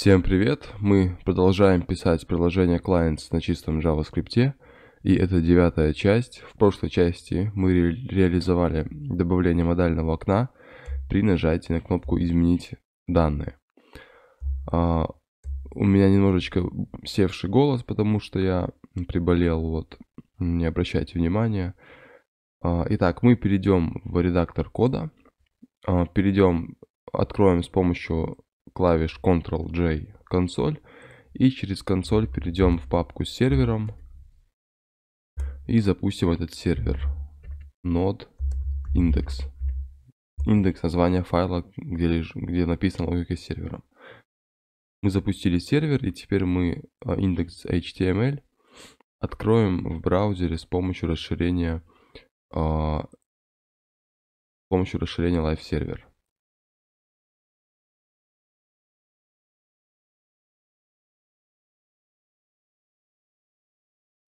Всем привет! Мы продолжаем писать приложение Clients на чистом JavaScript, и это девятая часть. В прошлой части мы ре реализовали добавление модального окна при нажатии на кнопку «Изменить данные». А, у меня немножечко севший голос, потому что я приболел, вот, не обращайте внимания. А, итак, мы перейдем в редактор кода, а, перейдем, откроем с помощью клавиш Ctrl-J консоль и через консоль перейдем в папку с сервером и запустим этот сервер node index. Индекс названия файла, где, лишь, где написана логика сервера. Мы запустили сервер и теперь мы а, индекс HTML откроем в браузере с помощью расширения а, с помощью расширения Live Server.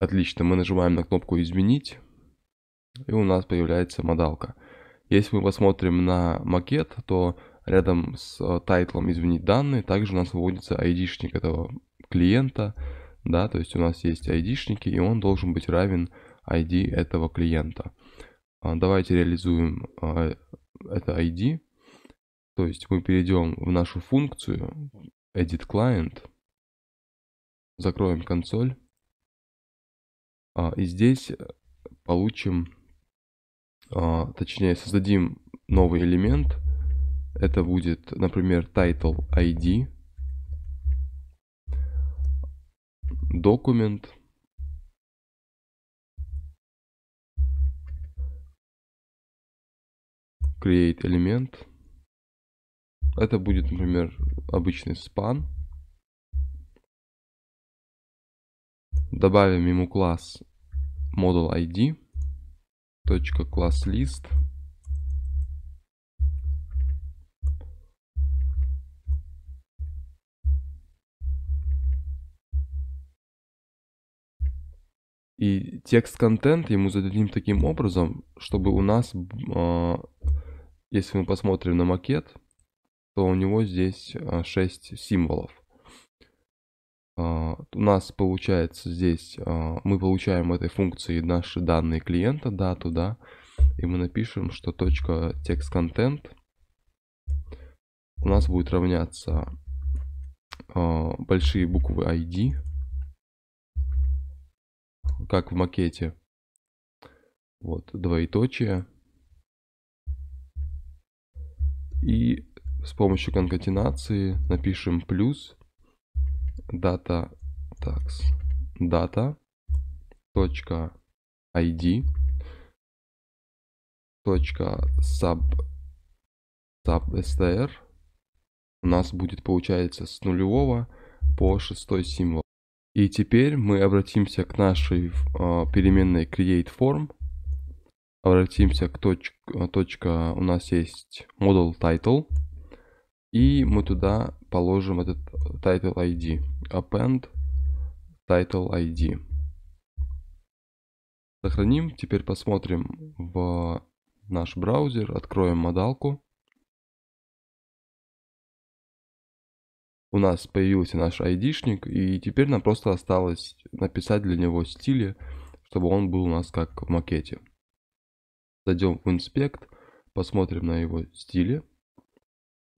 Отлично, мы нажимаем на кнопку «Изменить», и у нас появляется модалка. Если мы посмотрим на макет, то рядом с э, тайтлом «Изменить данные» также у нас выводится айдишник этого клиента, да, то есть у нас есть айдишники, и он должен быть равен ID этого клиента. А, давайте реализуем э, это ID, то есть мы перейдем в нашу функцию Edit Client, закроем консоль, а, и здесь э, получим, а, точнее создадим новый элемент. Это будет, например, title ID, документ, create элемент. Это будет, например, обычный span. Добавим ему класс model ID точка класс лист и текст контент ему зададим таким образом, чтобы у нас, а, если мы посмотрим на макет, то у него здесь 6 а, символов. А, у нас получается здесь, а, мы получаем этой функции наши данные клиента, дату, да, и мы напишем, что точка текст контент у нас будет равняться а, большие буквы ID, как в макете. Вот, двоеточие. И с помощью конкатенации напишем плюс data tax data точка id точка sub sub str у нас будет получается с нулевого по шестой символ и теперь мы обратимся к нашей э, переменной createForm. Обратимся к точке, точка, у нас есть model title. И мы туда положим этот title ID. Append title ID. Сохраним. Теперь посмотрим в наш браузер. Откроем модалку. У нас появился наш айдишник. И теперь нам просто осталось написать для него стили, чтобы он был у нас как в макете. Зайдем в инспект. Посмотрим на его стили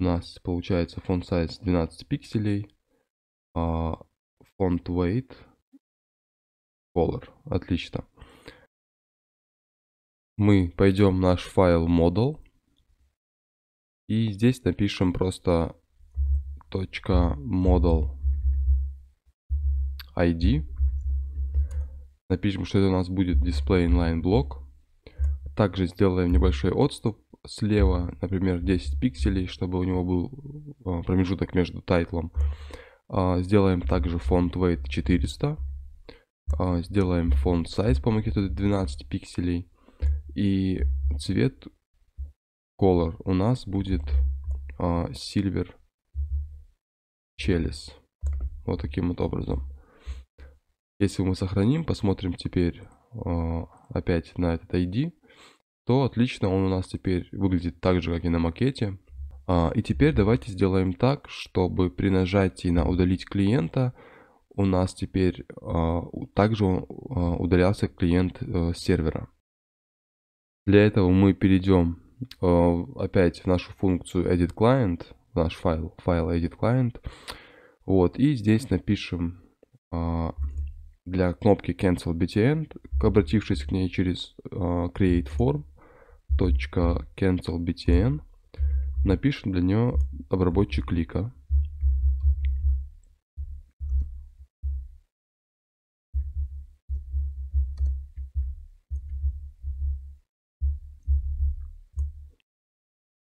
у нас получается font size 12 пикселей, а, font weight color. Отлично. Мы пойдем в наш файл model. И здесь напишем просто .model ID. Напишем, что это у нас будет display inline блок. Также сделаем небольшой отступ слева, например, 10 пикселей, чтобы у него был э, промежуток между тайтлом. А, сделаем также фонд weight 400. Сделаем фонд size по макету 12 пикселей. И цвет color у нас будет а, silver chalice. Вот таким вот образом. Если мы сохраним, посмотрим теперь а, опять на этот ID, то отлично он у нас теперь выглядит так же, как и на макете. А, и теперь давайте сделаем так, чтобы при нажатии на «Удалить клиента» у нас теперь а, также а, удалялся клиент э, сервера. Для этого мы перейдем э, опять в нашу функцию Edit Client, в наш файл, файл Edit Client. Вот, и здесь напишем для кнопки Cancel BTN, обратившись к ней через Create Form, .cancelBTN напишем для нее обработчик клика.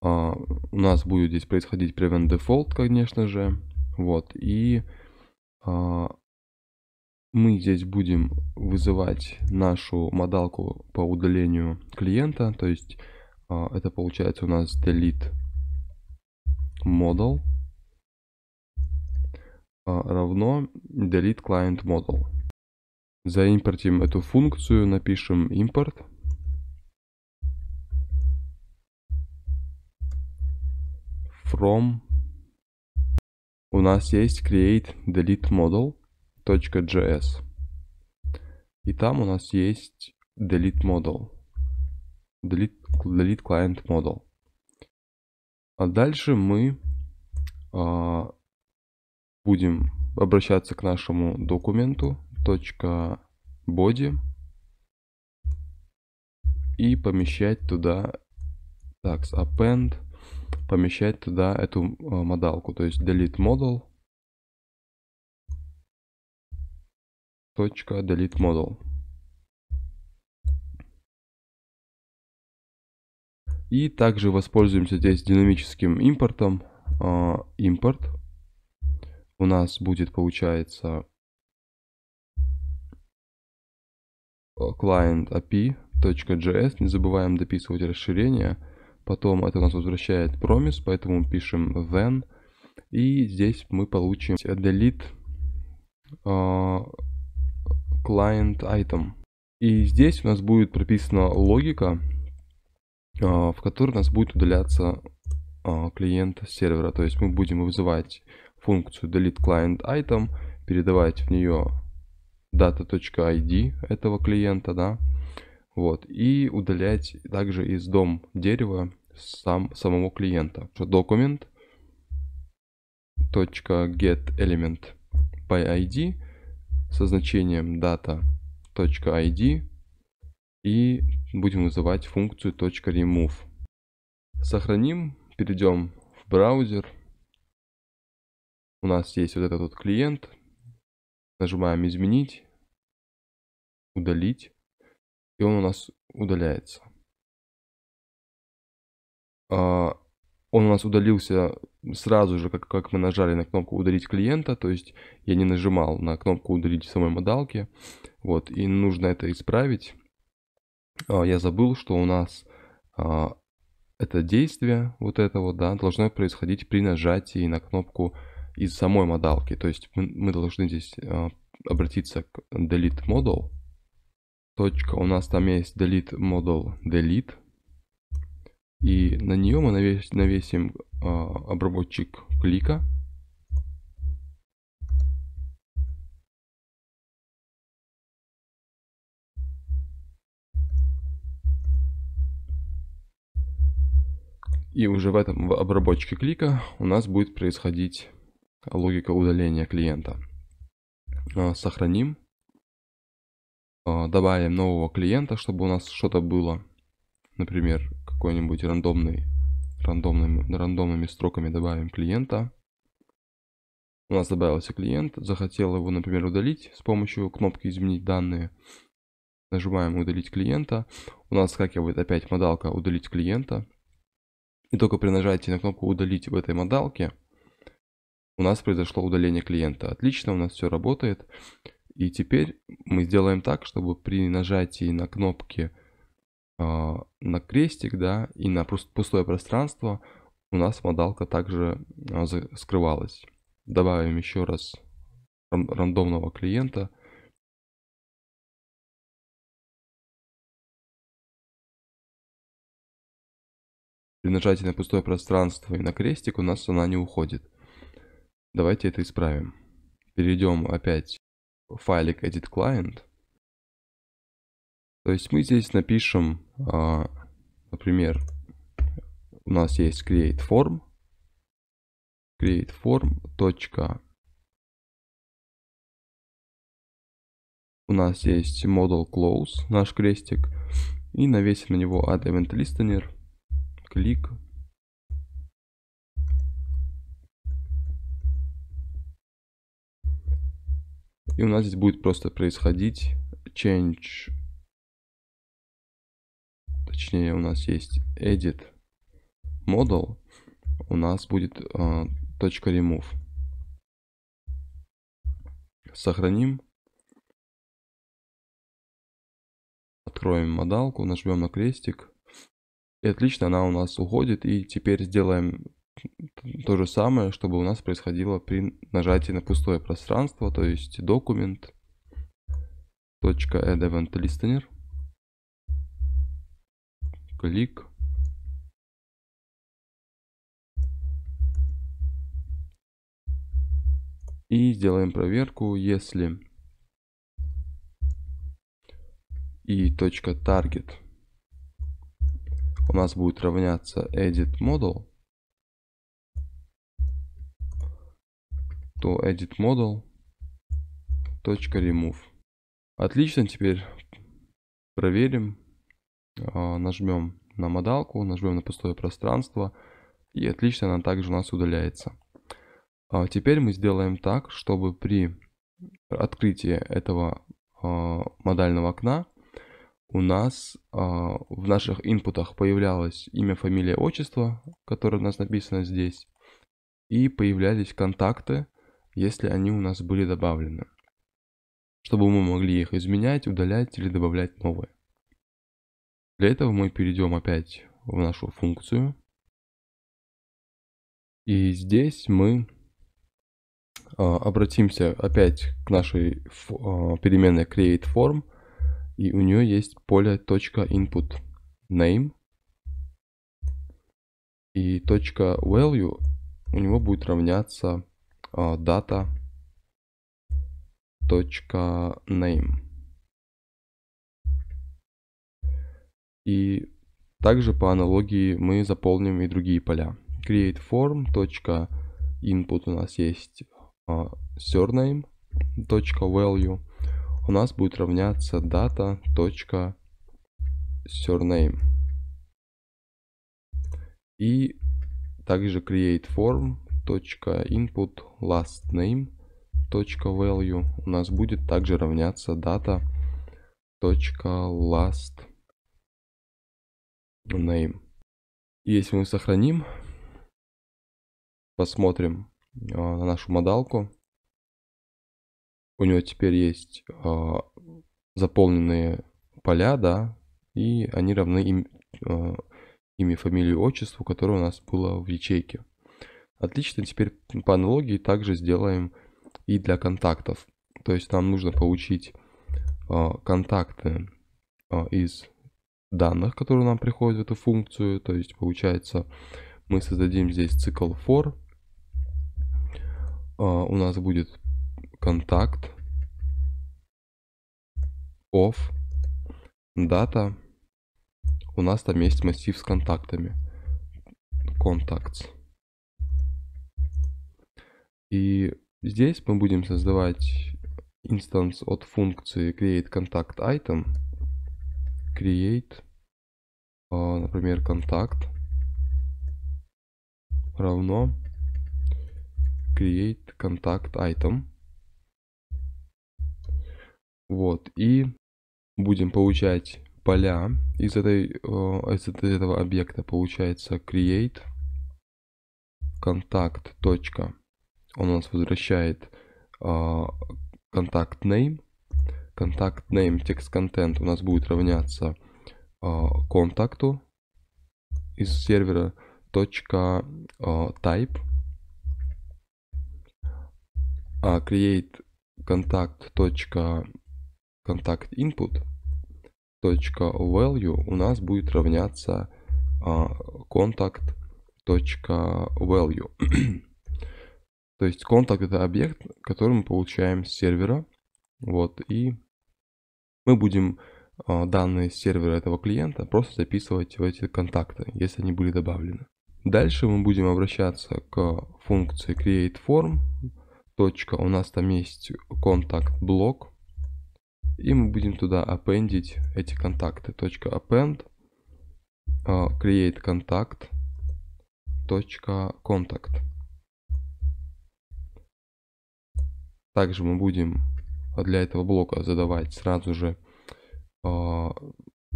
Uh, а, у нас будет здесь происходить prevent default, конечно же. Вот. И uh, мы здесь будем вызывать нашу модалку по удалению клиента, то есть а, это получается у нас delete model а, равно delete client model. Заимпортим эту функцию, напишем импорт. From у нас есть create delete model index.js. И там у нас есть delete model. Delete, delete client model. А дальше мы э, будем обращаться к нашему документу .body и помещать туда так, append, помещать туда эту э, модалку, то есть delete model точка delete model и также воспользуемся здесь динамическим импортом а, импорт у нас будет получается client api.js не забываем дописывать расширение потом это у нас возвращает промис поэтому пишем then и здесь мы получим delete а, client item. И здесь у нас будет прописана логика, а, в которой у нас будет удаляться а, клиент сервера. То есть мы будем вызывать функцию delete client item, передавать в нее data.id этого клиента, да, вот, и удалять также из дом дерева сам, самого клиента. Документ .get element by id со значением data.id и будем вызывать функцию .remove. Сохраним, перейдем в браузер. У нас есть вот этот вот клиент. Нажимаем «Изменить», «Удалить», и он у нас удаляется. А, он у нас удалился сразу же, как, как мы нажали на кнопку «Удалить клиента», то есть я не нажимал на кнопку «Удалить» самой модалки, вот, и нужно это исправить. А, я забыл, что у нас а, это действие, вот это вот, да, должно происходить при нажатии на кнопку из самой модалки, то есть мы должны здесь а, обратиться к delete model. Точка, у нас там есть delete model delete, и на нее мы навесим Э, обработчик клика. И уже в этом в обработчике клика у нас будет происходить логика удаления клиента. Э, сохраним. Э, добавим нового клиента, чтобы у нас что-то было. Например, какой-нибудь рандомный рандомными, рандомными строками добавим клиента. У нас добавился клиент, захотел его, например, удалить с помощью кнопки «Изменить данные». Нажимаем «Удалить клиента». У нас скакивает опять модалка «Удалить клиента». И только при нажатии на кнопку «Удалить» в этой модалке у нас произошло удаление клиента. Отлично, у нас все работает. И теперь мы сделаем так, чтобы при нажатии на кнопки Э, на крестик, да, и на пустое пространство у нас модалка также э, скрывалась. Добавим еще раз рандомного клиента. При нажатии на пустое пространство и на крестик у нас она не уходит. Давайте это исправим. Перейдем опять в файлик Edit Client – то есть мы здесь напишем, а, например, у нас есть create form, create form. Точка. У нас есть model close, наш крестик, и навесим на него add event listener, клик. И у нас здесь будет просто происходить change точнее у нас есть edit model, у нас будет э, точка .remove. Сохраним. Откроем модалку, нажмем на крестик. И отлично, она у нас уходит. И теперь сделаем то же самое, чтобы у нас происходило при нажатии на пустое пространство, то есть документ .event listener клик. И сделаем проверку, если и точка target у нас будет равняться edit model, то edit model точка remove. Отлично, теперь проверим. А, нажмем на модалку, нажмем на пустое пространство, и отлично она также у нас удаляется. А теперь мы сделаем так, чтобы при открытии этого а, модального окна у нас в наших инпутах появлялось имя, фамилия, отчество, которое у нас написано здесь, и появлялись контакты, если они у нас были добавлены, чтобы мы могли их изменять, удалять или добавлять новые. Для этого мы перейдем опять в нашу функцию. И здесь мы а, обратимся опять к нашей а, переменной createForm. И у нее есть поле .input name. И .value у него будет равняться а, data.name. И также по аналогии мы заполним и другие поля. CreateForm.input у нас есть uh, surname .value у нас будет равняться data.surname. И также createForm.input.lastName.value у нас будет также равняться data.lastName name. Если мы сохраним, посмотрим а, на нашу модалку, у него теперь есть а, заполненные поля, да, и они равны им, э, имя, фамилию, отчеству, которое у нас было в ячейке. Отлично, теперь по аналогии также сделаем и для контактов. То есть нам нужно получить э, контакты э, из данных, которые нам приходят в эту функцию. То есть получается мы создадим здесь цикл for. А, у нас будет контакт of data. У нас там есть массив с контактами. Contacts. И здесь мы будем создавать instance от функции createContactItem create, а, например, контакт равно create contact item. Вот, и будем получать поля из, этой, а, из этого объекта. Получается create contact. Он у нас возвращает contact а, name контакт name текст контент у нас будет равняться а, контакту из сервера точка а, type а create контакт точка контакт input точка value у нас будет равняться а, контакт точка value то есть контакт это объект который мы получаем с сервера вот и мы будем э, данные сервера этого клиента просто записывать в эти контакты, если они были добавлены. Дальше мы будем обращаться к функции createForm. Точка. У нас там есть контакт блок. И мы будем туда аппендить эти контакты. Точка append э, createContact. Точка contact. Также мы будем для этого блока задавать сразу же э,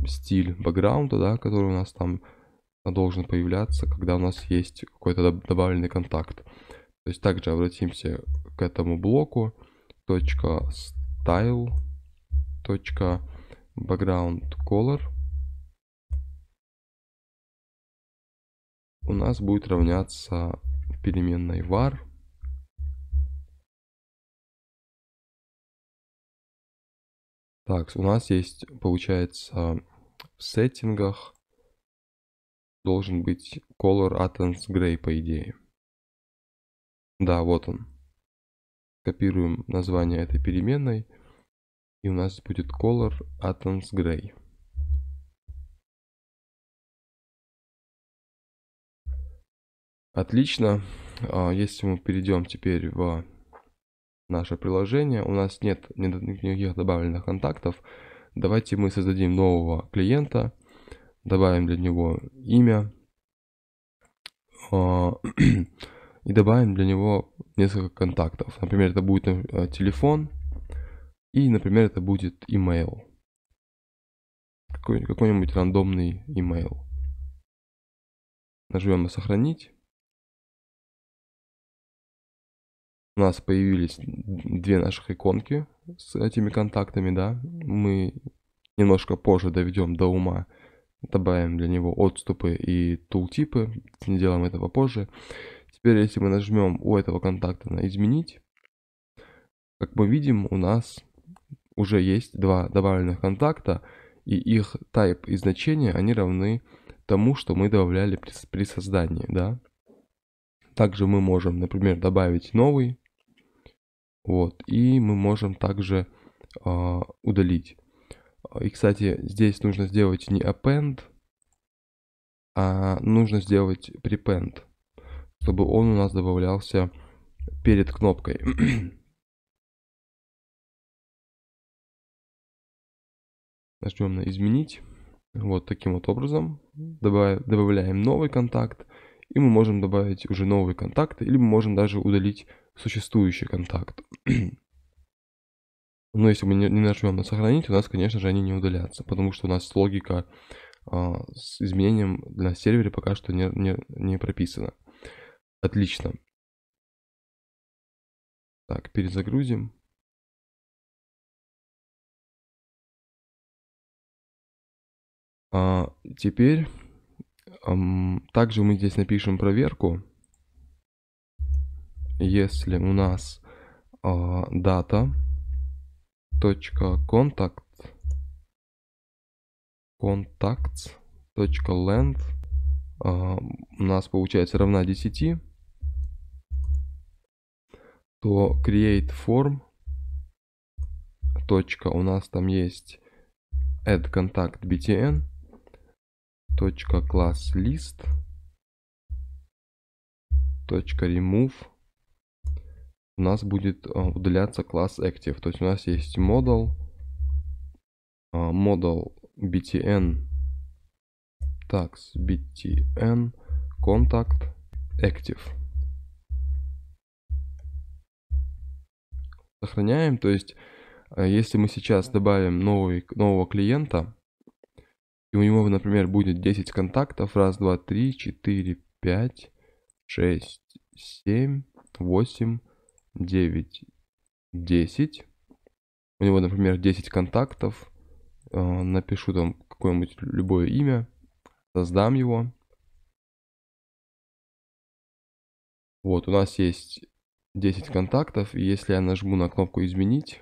стиль бэкграунда, да, который у нас там должен появляться, когда у нас есть какой-то добавленный контакт. То есть также обратимся к этому блоку. Точка style. background color. У нас будет равняться переменной var. Так, у нас есть, получается, в сеттингах должен быть color atoms gray, по идее. Да, вот он. Копируем название этой переменной. И у нас будет color atoms gray. Отлично. А, если мы перейдем теперь в наше приложение, у нас нет никаких добавленных контактов. Давайте мы создадим нового клиента, добавим для него имя а, и добавим для него несколько контактов. Например, это будет э, телефон и, например, это будет email. Какой-нибудь рандомный email. Нажмем на «Сохранить». у нас появились две наших иконки с этими контактами, да, мы немножко позже доведем до ума, добавим для него отступы и тултипы, делаем этого позже. Теперь, если мы нажмем у этого контакта на «Изменить», как мы видим, у нас уже есть два добавленных контакта, и их type и значение, они равны тому, что мы добавляли при, при создании, да. Также мы можем, например, добавить новый вот. И мы можем также э, удалить. И, кстати, здесь нужно сделать не append, а нужно сделать prepend, чтобы он у нас добавлялся перед кнопкой. Нажмем на «Изменить». Вот таким вот образом. Добавляем новый контакт и мы можем добавить уже новый контакт, или мы можем даже удалить существующий контакт. Но если мы не, нажмем на сохранить, у нас, конечно же, они не удалятся, потому что у нас логика э, с изменением на сервере пока что не, не, не прописана. Отлично. Так, перезагрузим. А, теперь также мы здесь напишем проверку. Если у нас а, дата точка контакт contacts а, у нас получается равна 10 то create form у нас там есть add contact btn точка класс лист точка remove у нас будет э, удаляться класс active то есть у нас есть model model btn такс btn contact active сохраняем то есть э, если мы сейчас добавим новый нового клиента у него, например, будет 10 контактов, раз, два, три, четыре, пять, шесть, семь, восемь, девять, десять. У него, например, 10 контактов, э, напишу там какое-нибудь любое имя, создам его. Вот, у нас есть 10 контактов, и если я нажму на кнопку «Изменить»,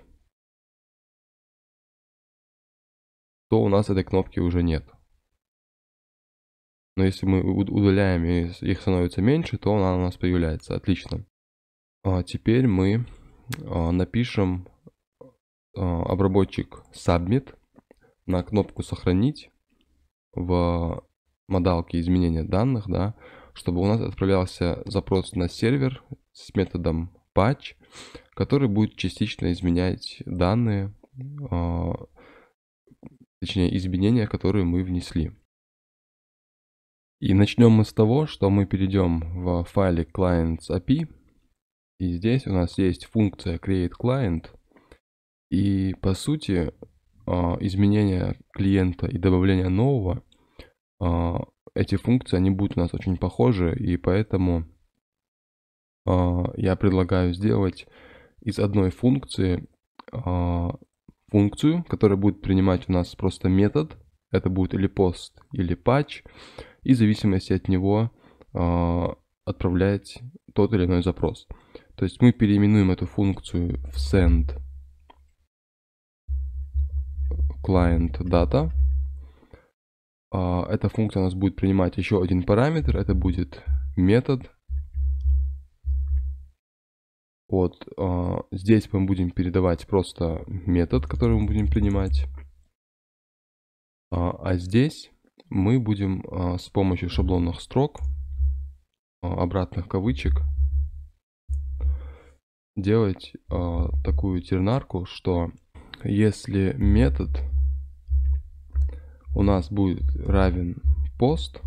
то у нас этой кнопки уже нет. Но если мы удаляем и их становится меньше, то она у нас появляется. Отлично. А теперь мы а, напишем а, обработчик Submit на кнопку «Сохранить» в модалке изменения данных, да, чтобы у нас отправлялся запрос на сервер с методом patch, который будет частично изменять данные а, точнее изменения, которые мы внесли. И начнем мы с того, что мы перейдем в файле clients API. И здесь у нас есть функция create client. И по сути а, изменение клиента и добавление нового, а, эти функции, они будут у нас очень похожи. И поэтому а, я предлагаю сделать из одной функции функцию, которая будет принимать у нас просто метод. Это будет или пост, или патч. И в зависимости от него э, отправлять тот или иной запрос. То есть мы переименуем эту функцию в send client data. А, эта функция у нас будет принимать еще один параметр. Это будет метод вот э, здесь мы будем передавать просто метод, который мы будем принимать. А, а здесь мы будем э, с помощью шаблонных строк, э, обратных кавычек, делать э, такую тернарку, что если метод у нас будет равен пост,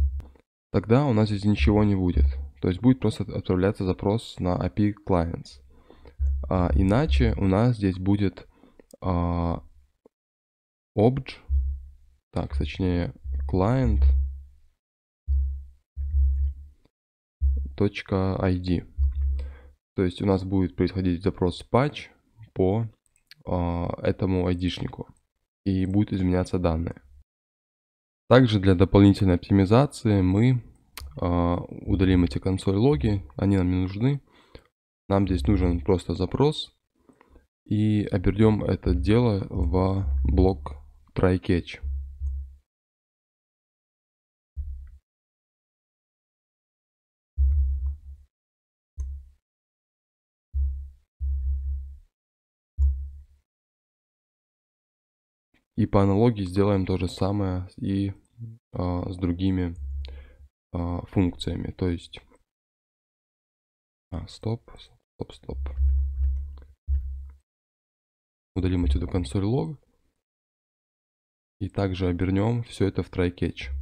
тогда у нас здесь ничего не будет. То есть будет просто отправляться запрос на API clients. А, иначе у нас здесь будет а, obj, так, точнее, client .id. То есть у нас будет происходить запрос patch по а, этому id и будут изменяться данные. Также для дополнительной оптимизации мы э, удалим эти консоль логи, они нам не нужны. Нам здесь нужен просто запрос. И обернем это дело в блок try-catch. И по аналогии сделаем то же самое и а, с другими а, функциями. То есть... А, стоп, стоп. Стоп, стоп. Удалим отсюда консоль лог. И также обернем все это в try catch.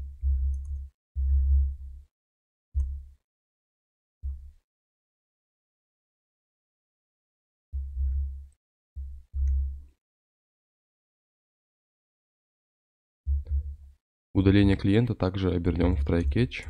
Удаление клиента также обернем в try catch.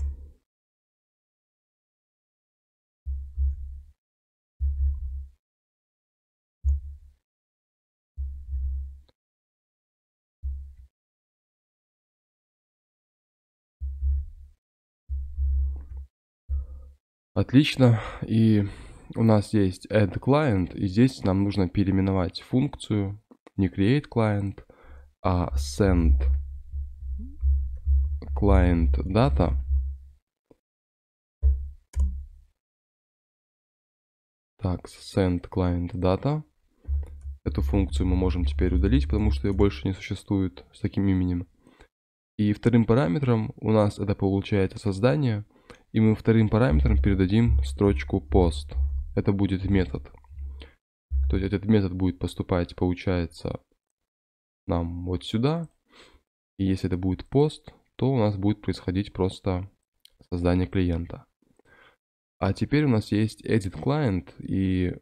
Отлично. И у нас есть add client, и здесь нам нужно переименовать функцию не create client, а send client data. Так, send client data. Эту функцию мы можем теперь удалить, потому что ее больше не существует с таким именем. И вторым параметром у нас это получается создание – и мы вторым параметром передадим строчку post. Это будет метод. То есть этот метод будет поступать, получается, нам вот сюда. И если это будет пост, то у нас будет происходить просто создание клиента. А теперь у нас есть edit client, и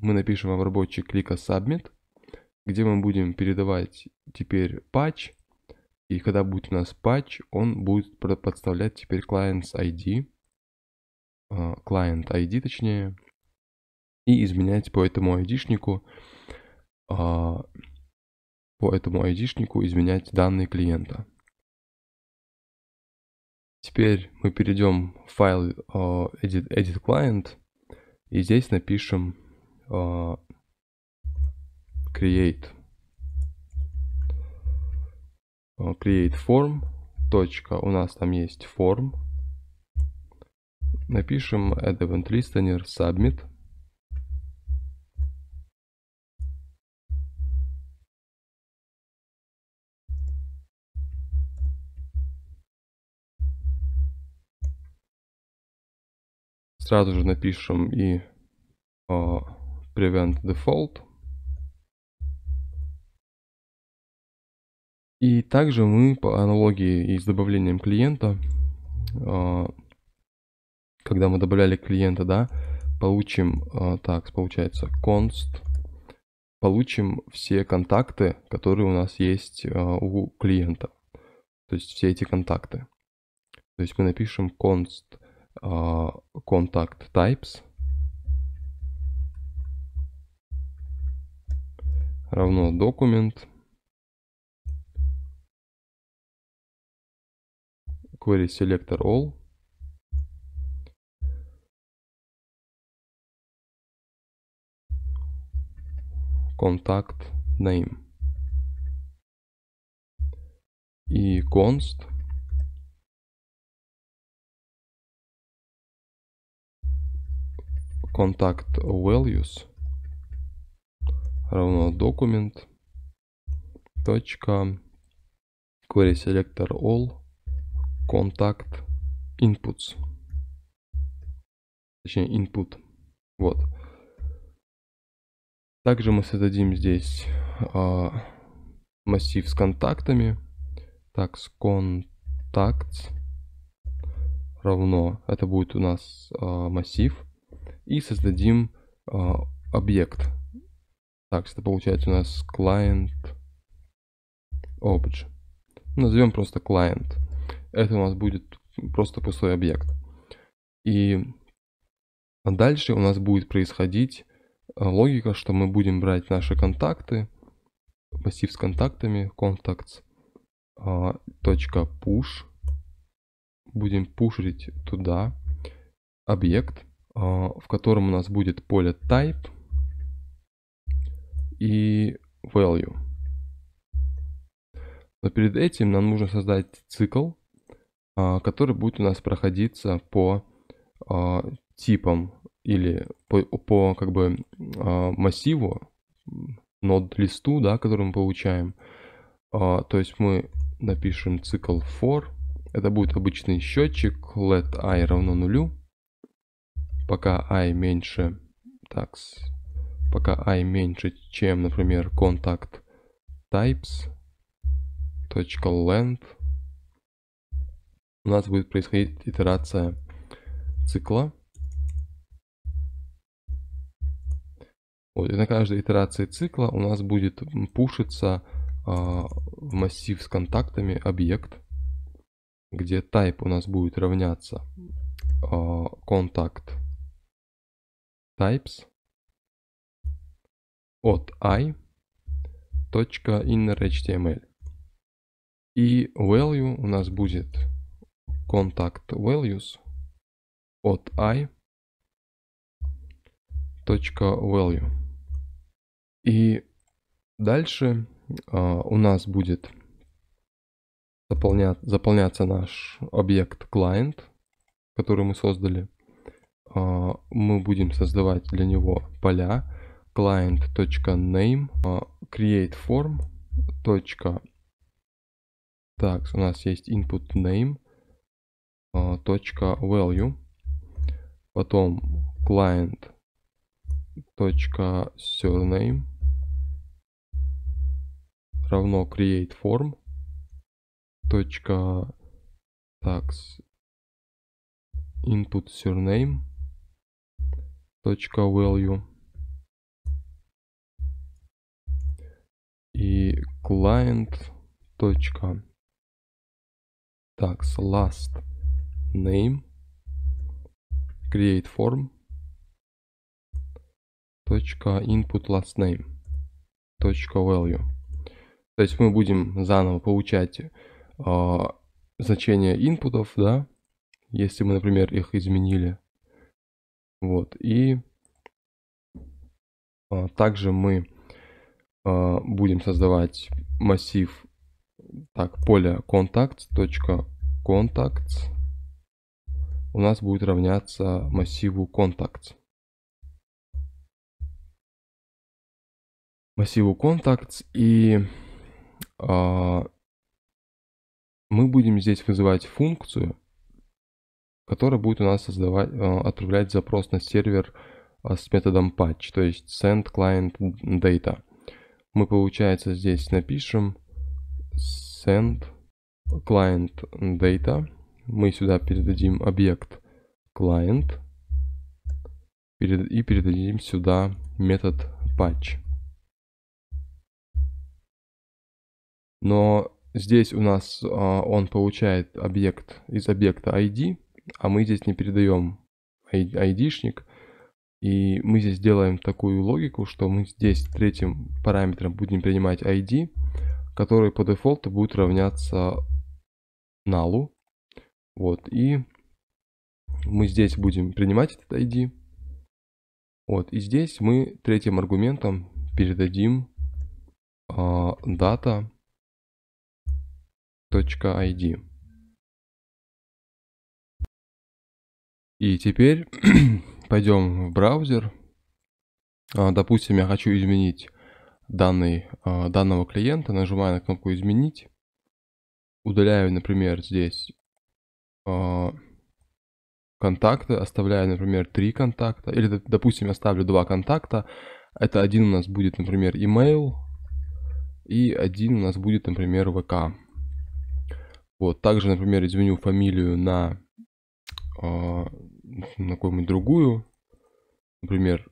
мы напишем в обработчик клика submit, где мы будем передавать теперь патч. И когда будет у нас патч, он будет подставлять теперь clients ID client э, ID точнее, и изменять по этому ID-шнику, а, по этому ID-шнику изменять данные клиента. Теперь мы перейдем в файл э, edit, edit client и здесь напишем э, create create form. Точка. У нас там есть form. Напишем add event listener submit. Сразу же напишем и uh, prevent default. И также мы по аналогии и с добавлением клиента а, когда мы добавляли клиента, да, получим, э, так, получается, const, получим все контакты, которые у нас есть э, у клиента. То есть все эти контакты. То есть мы напишем const contact э, types равно документ query selector all контакт name и const contact values равно документ точка query selector all contact inputs точнее input вот также мы создадим здесь э, массив с контактами. Так, с контакт равно, это будет у нас э, массив. И создадим э, объект. Так, это получается у нас client obj. Назовем просто client. Это у нас будет просто пустой объект. И дальше у нас будет происходить Э, логика, что мы будем брать наши контакты, массив с контактами, contacts, а, точка push, будем пушить туда объект, а, в котором у нас будет поле type и value. Но перед этим нам нужно создать цикл, а, который будет у нас проходиться по типам или по, по как бы а, массиву, нод листу, да, который мы получаем, а, то есть мы напишем цикл for, это будет обычный счетчик, let i равно нулю, пока i меньше, так, пока i меньше, чем, например, contact types, .length, у нас будет происходить итерация цикла. Вот, и на каждой итерации цикла у нас будет пушиться э, в массив с контактами объект, где type у нас будет равняться э, контакт types от i .innerHTML. И value у нас будет contact values от i .value. И дальше а, у нас будет заполня... заполняться наш объект client, который мы создали. А, мы будем создавать для него поля client.name, а, create form. Так, у нас есть input name точка value потом client точка surname равно create form точка tax input surname точка value и client точка tax last name create form точка input last name точка value то есть мы будем заново получать э, значения инпутов, да, если мы, например, их изменили. Вот, и э, также мы э, будем создавать массив, так, поле contacts.contacts у нас будет равняться массиву contacts. Массиву contacts и а, мы будем здесь вызывать функцию, которая будет у нас создавать, а, отправлять запрос на сервер а, с методом patch, то есть send client data. Мы, получается, здесь напишем send client data. Мы сюда передадим объект client и передадим сюда метод patch. Но здесь у нас а, он получает объект из объекта ID, а мы здесь не передаем ID-шник. И мы здесь делаем такую логику, что мы здесь третьим параметром будем принимать ID, который по дефолту будет равняться налу. Вот, и мы здесь будем принимать этот ID. Вот, и здесь мы третьим аргументом передадим э, дата .id. И теперь пойдем в браузер. А, допустим, я хочу изменить данный, а, данного клиента. Нажимаю на кнопку «Изменить». Удаляю, например, здесь а, контакты. Оставляю, например, три контакта. Или, допустим, я ставлю два контакта. Это один у нас будет, например, email. И один у нас будет, например, ВК. Вот, также, например, изменю фамилию на, э, на какую-нибудь другую, например,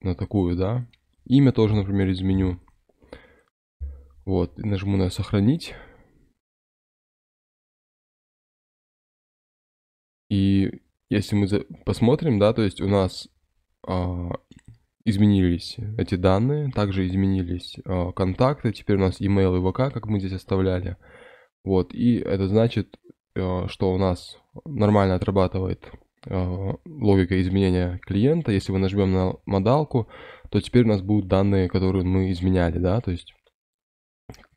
на такую, да. Имя тоже, например, изменю. Вот, и нажму на «Сохранить». И если мы посмотрим, да, то есть у нас э, изменились эти данные, также изменились э, контакты, теперь у нас email и ВК, как мы здесь оставляли. Вот, и это значит, э, что у нас нормально отрабатывает э, логика изменения клиента. Если мы нажмем на модалку, то теперь у нас будут данные, которые мы изменяли, да, то есть,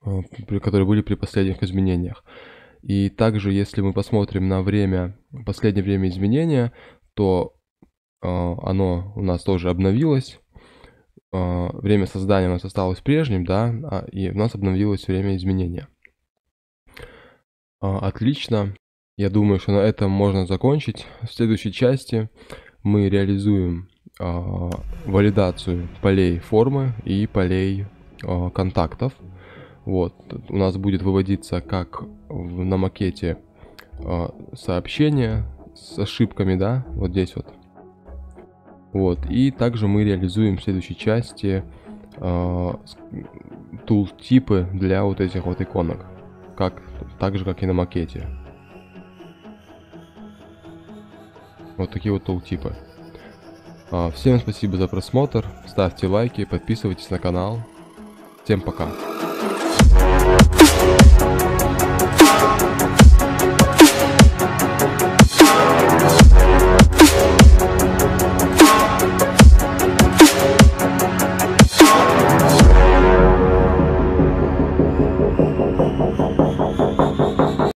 э, которые были при последних изменениях. И также, если мы посмотрим на время, последнее время изменения, то оно у нас тоже обновилось. Время создания у нас осталось прежним, да, а, и у нас обновилось время изменения. А, отлично. Я думаю, что на этом можно закончить. В следующей части мы реализуем а, валидацию полей формы и полей а, контактов. Вот. У нас будет выводиться как на макете сообщение с ошибками, да, вот здесь вот. Вот, и также мы реализуем в следующей части э, тул-типы для вот этих вот иконок. Как так же как и на макете. Вот такие вот тултипы. А, всем спасибо за просмотр, ставьте лайки, подписывайтесь на канал. Всем пока.